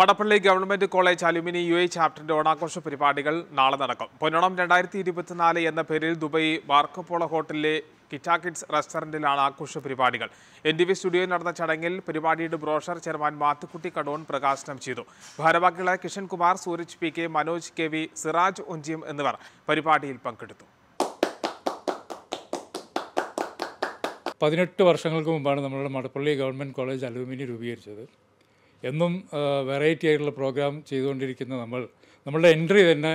Madappally government college alumni U A ചാപ്റ്ററിന്റെ ഓണാഘോഷ പരിപാടികൾ നാളെ നടക്കും പൊന്നോണം രണ്ടായിരത്തി ഇരുപത്തിനാല് എന്ന പേരിൽ ദുബൈ വാർക്കപ്പോള ഹോട്ടലിലെ കിറ്റാ കിഡ്സ് റെസ്റ്റോറൻറ്റിലാണ് ആഘോഷ പരിപാടികൾ എൻ ഡി വി സ്റ്റുഡിയോയിൽ നടന്ന ചടങ്ങിൽ പരിപാടിയുടെ ബ്രോഷർ ചെയർമാൻ മാത്തുക്കുട്ടി കടോൺ പ്രകാശനം ചെയ്തു ഭാരവാഹികളായ Kishankumar Sooraj P K Manoj K V Siraj Onchiyam എന്നിവർ പരിപാടിയിൽ പങ്കെടുത്തു പതിനെട്ട് വർഷങ്ങൾക്ക് മുമ്പാണ് നമ്മളുടെ മടപ്പള്ളി ഗവൺമെൻറ് കോളേജ് അലൂമിനി രൂപീകരിച്ചത് എന്നും വെറൈറ്റി ആയിട്ടുള്ള പ്രോഗ്രാം ചെയ്തുകൊണ്ടിരിക്കുന്ന നമ്മൾ നമ്മളുടെ എൻട്രി തന്നെ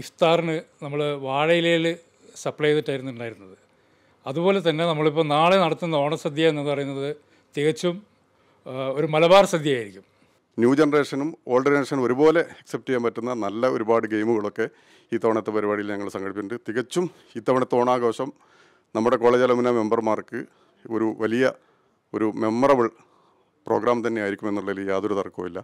ഇഫ്താറിന് നമ്മൾ വാഴയിലയിൽ സപ്ലൈ ചെയ്തിട്ടായിരുന്നു ഉണ്ടായിരുന്നത് അതുപോലെ തന്നെ നമ്മളിപ്പോൾ നാളെ നടത്തുന്ന ഓണസദ്യ എന്ന് പറയുന്നത് തികച്ചും ഒരു മലബാർ സദ്യയായിരിക്കും ന്യൂ ജനറേഷനും ഓൾഡ് ജനറേഷനും ഒരുപോലെ അക്സെപ്റ്റ് ചെയ്യാൻ പറ്റുന്ന നല്ല ഒരുപാട് ഗെയിമുകളൊക്കെ ഈ തവണത്തെ പരിപാടിയിൽ ഞങ്ങൾ സംഘടിപ്പിച്ചിട്ടുണ്ട് തികച്ചും ഇത്തവണത്തെ ഓണാഘോഷം നമ്മുടെ കോളേജ് അലമുന മെമ്പർമാർക്ക് ഒരു വലിയ ഒരു മെമ്മറബിൾ പ്രോഗ്രാം തന്നെയായിരിക്കും എന്നുള്ളതിൽ യാതൊരു തർക്കവുമില്ല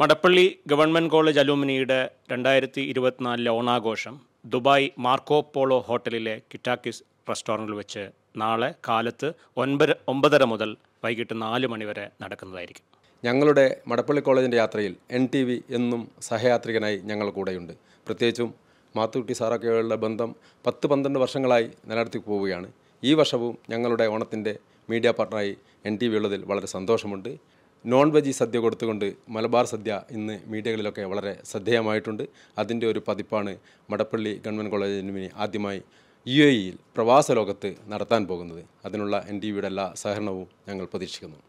മടപ്പള്ളി ഗവൺമെൻറ് കോളേജ് അലൂമിനിയുടെ രണ്ടായിരത്തി ഇരുപത്തിനാലിലെ ഓണാഘോഷം ദുബായ് മാർക്കോ പോളോ ഹോട്ടലിലെ കിറ്റാക്കിസ് റെസ്റ്റോറൻറ്റിൽ വെച്ച് നാളെ കാലത്ത് ഒൻപത് ഒമ്പതര മുതൽ വൈകിട്ട് നാല് മണിവരെ നടക്കുന്നതായിരിക്കും ഞങ്ങളുടെ മടപ്പള്ളി കോളേജിൻ്റെ യാത്രയിൽ എൻ ടി വി എന്നും സഹയാത്രികനായി ഞങ്ങൾ കൂടെയുണ്ട് പ്രത്യേകിച്ചും മാത്തുകുട്ടി സാറൊക്കെയുള്ള ബന്ധം പത്ത് പന്ത്രണ്ട് വർഷങ്ങളായി നിലനിർത്തി പോവുകയാണ് ഈ വർഷവും ഞങ്ങളുടെ ഓണത്തിൻ്റെ മീഡിയ പാർട്ണറായി എൻ ടി വി ഉള്ളതിൽ വളരെ സന്തോഷമുണ്ട് നോൺ വെജ് സദ്യ കൊടുത്തുകൊണ്ട് മലബാർ സദ്യ ഇന്ന് മീഡിയകളിലൊക്കെ വളരെ ശ്രദ്ധേയമായിട്ടുണ്ട് അതിൻ്റെ ഒരു പതിപ്പാണ് മടപ്പള്ളി ഗവൺമെൻറ് കോളേജിന് ആദ്യമായി യു ഇയിൽ പ്രവാസ ലോകത്ത് നടത്താൻ പോകുന്നത് അതിനുള്ള എൻ ടി വിയുടെ എല്ലാ സഹകരണവും ഞങ്ങൾ പ്രതീക്ഷിക്കുന്നു